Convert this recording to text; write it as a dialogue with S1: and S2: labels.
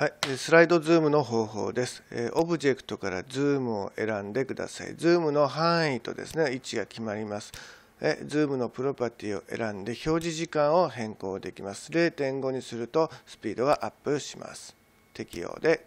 S1: はい、スライドズームの方法です。オブジェクトからズームを選んでください。ズームの範囲とですね、位置が決まります。ズームのプロパティを選んで表示時間を変更できます。0.5にするとスピードがアップします。適用で